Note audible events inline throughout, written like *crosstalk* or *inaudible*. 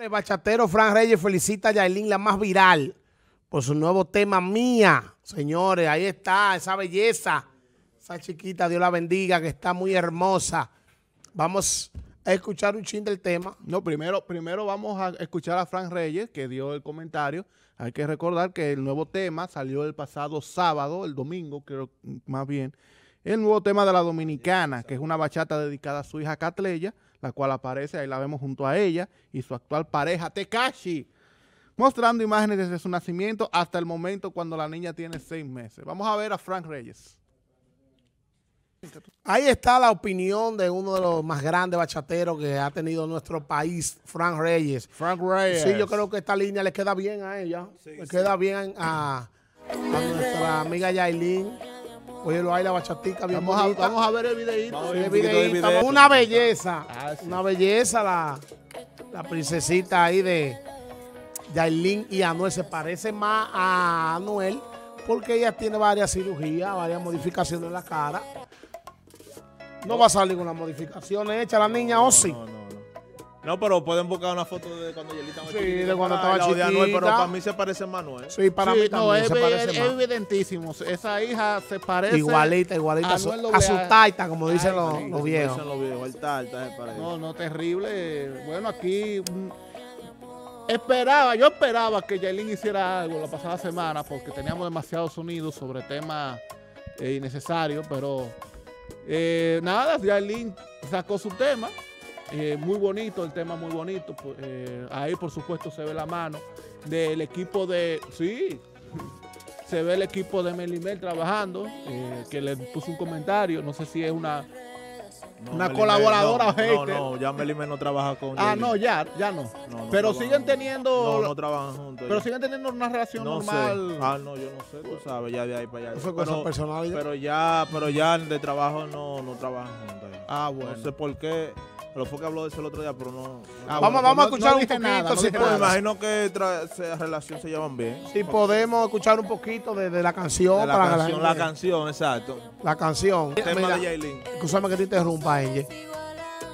El bachatero Fran Reyes felicita a Yailin, la más viral, por su nuevo tema Mía. Señores, ahí está, esa belleza. Esa chiquita, Dios la bendiga, que está muy hermosa. Vamos a escuchar un chin del tema. No, primero, primero vamos a escuchar a Fran Reyes, que dio el comentario. Hay que recordar que el nuevo tema salió el pasado sábado, el domingo, creo más bien. El nuevo tema de la dominicana, que es una bachata dedicada a su hija Catleya la cual aparece, ahí la vemos junto a ella y su actual pareja, Tekashi, mostrando imágenes desde su nacimiento hasta el momento cuando la niña tiene seis meses. Vamos a ver a Frank Reyes. Ahí está la opinión de uno de los más grandes bachateros que ha tenido nuestro país, Frank Reyes. Frank Reyes. Sí, yo creo que esta línea le queda bien a ella. le queda bien a, a nuestra amiga Yailin. Oye, lo hay la bachatita bien vamos a, ver el videito. El videíto. Una belleza. Ah, una belleza la, princesita ahí de Yailin y Anuel. Se parece más a Anuel porque ella tiene varias cirugías, varias modificaciones en la cara. No va a salir con las modificaciones hechas la niña, ¿o sí? No, pero pueden buscar una foto de cuando Yelita estaba sí, de cuando estaba chiquita. Anuel, pero para mí se parece a Manuel Sí, para mí también no, es, se parece evidentísimo. Esa hija se parece. Igualita, igualita. A, su, a como dicen los, viejos. No, no, terrible. Bueno, aquí... Mm, esperaba, yo esperaba que Yailin hiciera algo la pasada semana porque teníamos demasiados sonidos sobre temas eh, innecesarios, pero eh, nada, Yailin sacó su tema, eh, muy bonito, el tema muy bonito. Pues, eh, ahí por supuesto se ve la mano del equipo de... Sí, se ve el equipo de Melimel trabajando, eh, que le puso un comentario, no sé si es una... una colaboradora o No, no, ya Melimel no trabaja con. Ah, no, ya, ya no. pero siguen teniendo. No, trabajan Pero siguen teniendo una relación normal. Ah, no, yo no sé, tú sabes, ya de ahí para allá. personal. Pero ya, pero ya de trabajo no, no trabajan juntos. Ah, bueno. No sé por qué pero fue que habló de eso el otro día, pero no. Ah, vamos, vamos a escuchar un poquito. me imagino que la relación se llevan bien. Si podemos escuchar un poquito de, de la canción. la, canción la, canción, exacto. La canción. El tema de que Escúchame que te interrumpa, ella.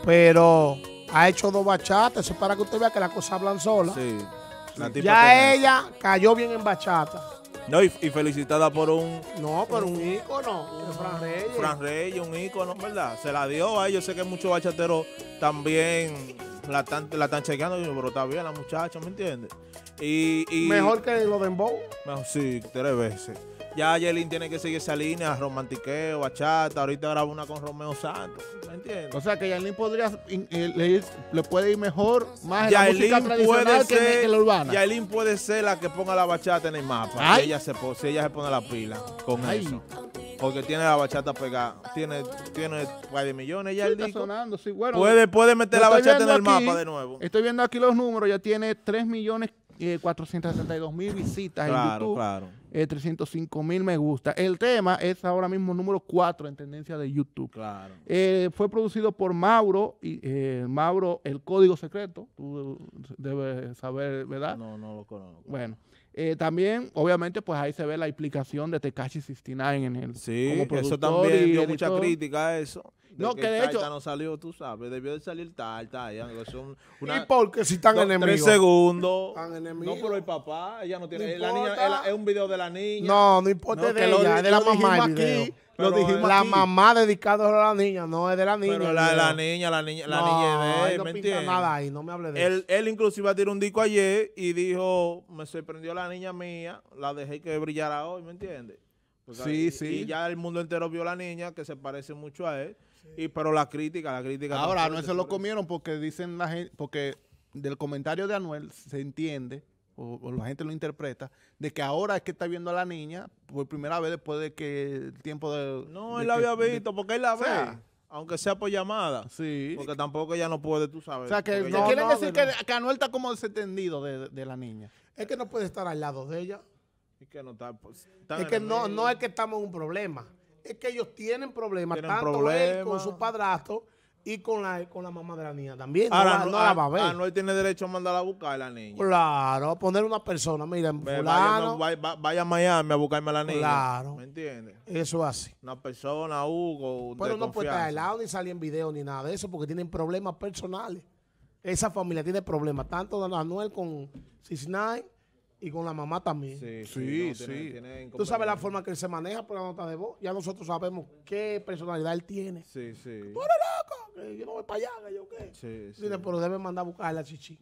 Pero ha hecho dos bachatas. Eso es para que usted vea que las cosas hablan sola. Sí. ya ella cayó bien en bachata. No, y, felicitada por un... No, por un, ícono, Fran Reyes. Fran Reyes, un ícono, ¿verdad? Se la dio a yo Sé que muchos bachateros también la están, la están chequeando. Pero está bien la muchacha, ¿me entiendes? Y, Mejor que lo de sí, tres veces. Ya Yelin tiene que seguir esa línea, romantiqueo, bachata. Ahorita graba una con Romeo Santos. ¿Me entiendes? O sea que Yelin podría eh, le, puede ir mejor más en la música tradicional que, en la urbana. puede ser la que ponga la bachata en el mapa. Si ella, se, pone la pila con eso. Porque tiene la bachata pegada. Tiene, tiene par de millones ya Sonando, sí, bueno, puede, puede meter la bachata en el mapa de nuevo. Estoy viendo aquí los números. Ya tiene 3 millones eh, y mil visitas en YouTube. Claro, claro. 305 eh, mil me gusta. El tema es ahora mismo número 4 en tendencia de YouTube. Claro. Eh, fue producido por Mauro, y, eh, Mauro, el código secreto. Tú debes saber, ¿verdad? No, no lo conozco. Bueno. Eh, también, obviamente, pues ahí se ve la implicación de Tekashi 69 en el. Sí, como eso también dio mucha crítica a eso. no, que, de hecho. no salió, tú sabes. Debió de salir Tarta. Ella, ¿Y porque si están enemigos? Tres segundos. Están No, pero el papá, ella no tiene. la niña, es un video de la niña. No, no importa no, de, ella, de la mamá. Aquí, la mamá dedicada a la niña, no es de la niña. Pero la, la niña, la niña, la niña de él, no ¿me pinta nada ahí, no me hable de él, eso. Él inclusive tiró un disco ayer y dijo, me sorprendió la niña mía, la dejé que brillara hoy, ¿me entiendes? sí, sí. Y ya el mundo entero vio la niña, que se parece mucho a él. Y, pero la crítica, la crítica... Ahora, no se lo comieron porque dicen la gente, porque del comentario de Anuel se entiende o, la gente lo interpreta, de que ahora es que está viendo a la niña por primera vez después de que el tiempo de... No, él la había visto, porque él la ve. Aunque sea por llamada. Sí. Porque tampoco ella no puede, tú sabes. O sea, que no, quiere decir que, Anuel está como desentendido de, de, la niña. Es que no puede estar al lado de ella. Es que no está... Pues, es que no, no es que estamos en un problema. Es que ellos tienen problemas, tanto él con su padrastro y con la, con la mamá de la niña también. no, la ah, va a ver. Anuel ah, tiene derecho a mandar a buscar a la niña. Claro, a poner una persona, mira, Vaya, a Miami a buscarme a la niña. Claro. ¿Me entiendes? Eso es así. Una persona, Hugo, Pero no puede estar lado ni salir en video, ni nada de eso, porque tienen problemas personales. Esa familia tiene problemas, tanto de Anuel con Cisnay y con la mamá también. Sí, sí, Tú sabes la forma que él se maneja por la nota de voz. Ya nosotros sabemos qué personalidad él tiene. Sí, sí. loco! yo no voy para allá, qué. Sí, pero debe mandar a buscar a la chichi.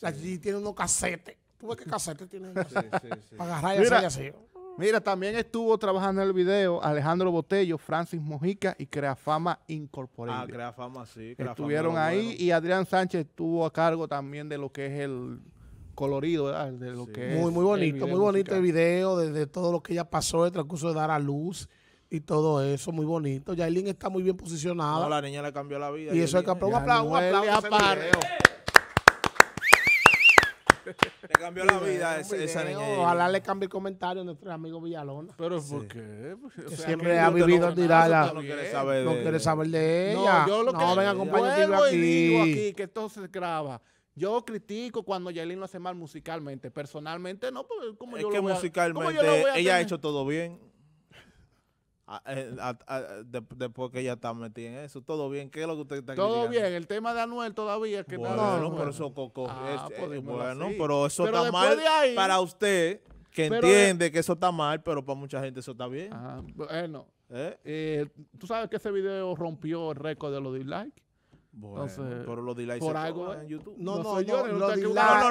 La chichi tiene unos casetes. ¿Tú ves qué casete tiene? *laughs* Para agarrar y hacer así. Mira, también estuvo trabajando en el video Alejandro Botello, Francis Mojica y Creafama Incorporated. Ah, Creafama, sí. Creafama Estuvieron ahí y Adrián Sánchez estuvo a cargo también de lo que es el colorido, De lo que muy, muy bonito, muy bonito el video, desde de todo lo que ella pasó, el transcurso de dar a luz, y todo eso, muy bonito. Yailin está muy bien posicionada. A la niña le cambió la vida. Y eso es que aplaudo, un aplauso, Le cambió la vida esa niña. Ojalá le cambie el comentario a nuestro amigo Villalona. Pero ¿por qué? Porque, pues, siempre ha vivido tirada. No quiere saber de, no quiere saber de ella. No, yo lo no que venga, aquí. digo aquí que esto se graba. Yo critico cuando Yailin lo hace mal musicalmente. Personalmente no, pues, como es yo que lo musicalmente ella ha hecho todo bien. Eh, después que ella está metida en eso. Todo bien, ¿qué es lo que usted está Todo bien, el tema de Anuel todavía que No, ah, pues eh, pero eso es, bueno, pero eso está mal para usted que entiende que eso está mal, pero para mucha gente eso está bien. bueno, ¿Eh? tú sabes que ese video rompió el récord de los dislikes. Bueno, Entonces, pero los dislikes por algo en YouTube. No, no, no, yo, no, no,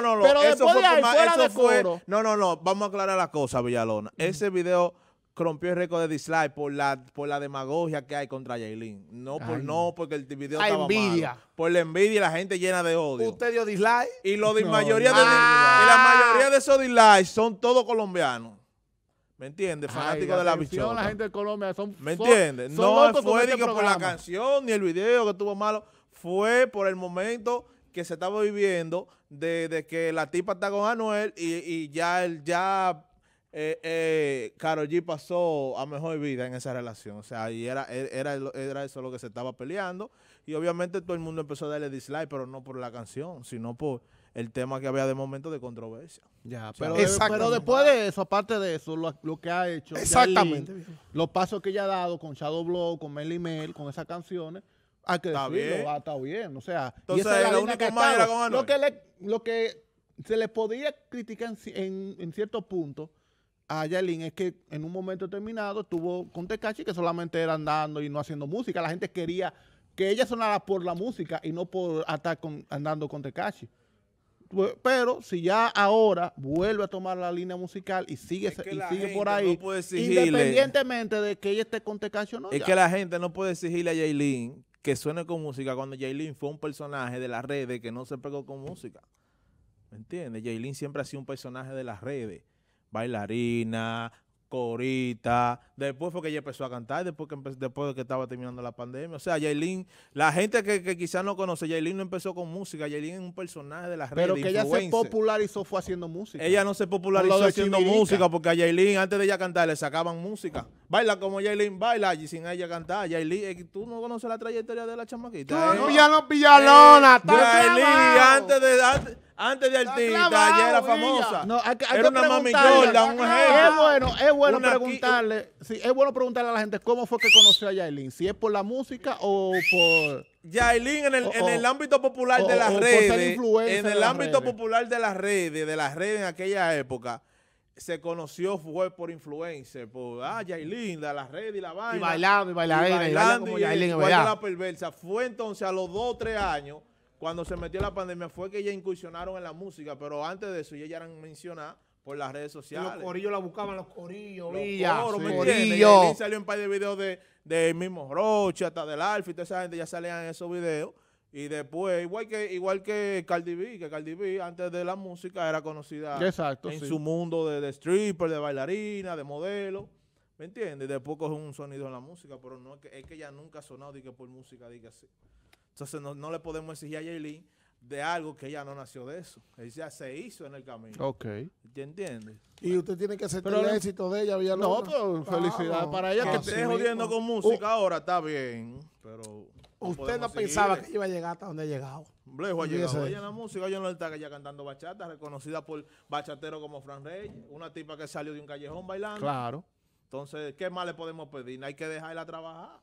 no, no, no, eso fue, de eso fue, no, no, no, vamos a aclarar la cosa, Villalona. Ese video rompió el récord de dislike por la, por la demagogia que hay contra Jailin. No, por, no porque el video la estaba envidia. Por la envidia y la gente llena de odio. ¿Usted dio dislike? Y, lo de mayoría la mayoría de esos dislikes son todos colombianos. ¿Me entiendes? Fanático de la bichota. la gente de Colombia son... ¿Me entiendes? No fue este por la canción ni el video que estuvo malo. Fue por el momento que se estaba viviendo de, que la tipa está con Anuel y, y ya, ya eh, eh, Karol G pasó a mejor vida en esa relación. O sea, y era, e, era, era eso lo que se estaba peleando. Y obviamente todo el mundo empezó a darle dislike, pero no por la canción, sino por el tema que había de momento de controversia. Ya, pero, después de eso, aparte de eso, lo, que ha hecho. Exactamente. los pasos que ella ha dado con Shadow Blow, con y Mel, con esas canciones. ha que está bien. bien. O sea, lo que lo que se le podía criticar en, en, en cierto punto a Yailin es que en un momento determinado estuvo con Tecachi que solamente era andando y no haciendo música. La gente quería que ella sonara por la música y no por estar con, andando con Tecachi. Pues, pero si ya ahora vuelve a tomar la línea musical y sigue, por ahí, independientemente de que ella esté con Tecachi o no. Es que la gente no puede exigirle a Yailin que suene con música cuando Yailin fue un personaje de las redes que no se pegó con música. ¿Me entiendes? Yailin siempre ha sido un personaje de las redes bailarina, corita. Después fue que ella empezó a cantar, después que, después de que estaba terminando la pandemia. O sea, Yailin, la gente que, quizás no conoce, Yailin no empezó con música, Yailin es un personaje de las redes. Pero que ella se popularizó fue haciendo música. Ella no se popularizó haciendo música porque a Jailin, antes de ella cantar, le sacaban música. Baila como Jailin baila y sin ella cantar. Jailin, eh, tú no conoces la trayectoria de la chamaquita. ¿eh? Eh, tú antes de... Antes, de artista, ya era famosa. era una mami gorda, un Es bueno, es bueno preguntarle, sí, es bueno preguntarle a la gente cómo fue que conoció a Yailin, si es por la música o por Yailin en el, en el ámbito popular de las redes, en el ámbito popular de las redes, de las redes en aquella época se conoció fue por influencer, por ah, Yailin, de la red y la banda. Y bailando, y bailando, y bailando, y, bailando, la perversa. Fue entonces a los dos o tres años, cuando se metió la pandemia, fue que ya incursionaron en la música, pero antes de eso ya eran mencionadas por las redes sociales. los corillos la buscaban, los corillos. Los salió un par de videos de, de mismo Rocha hasta del Alfa y toda esa gente ya salían en esos videos. Y después, igual que igual que Cardi B, que Cardi B antes de la música era conocida Exacto, en su mundo de, stripper, de bailarina, de modelo. ¿Me entiendes? Después coge un sonido en la música, pero no es que, ella nunca ha sonado que por música, diga así. Entonces no, le podemos exigir a Jaylin de algo que ella no nació de eso. Ella se hizo en el camino. Ok. ¿Te entiendes? Y usted tiene que aceptar el éxito de ella, Villalobos. No, pero felicidad ah, para ella. Que ah, esté jodiendo uh. con música ahora, está bien. Pero Usted no pensaba que iba a llegar hasta donde ha llegado. Blejo la música, oye no está ya cantando bachata, reconocida por bachateros como Fran Reyes, una tipa que salió de un callejón bailando. Claro. Entonces, ¿qué más le podemos pedir? No Hay que dejarla trabajar.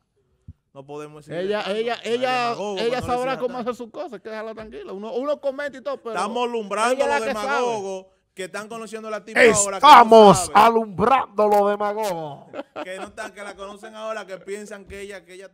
No podemos decir. Ella, ella, ella, ella sabrá cómo hacer sus cosas, que déjala tranquila. Uno, uno comenta y todo, pero. Estamos alumbrando a los demagogos que, están conociendo a la tipa ahora. Estamos alumbrando los demagogos. que no están, que la conocen ahora, que piensan que ella, que ella.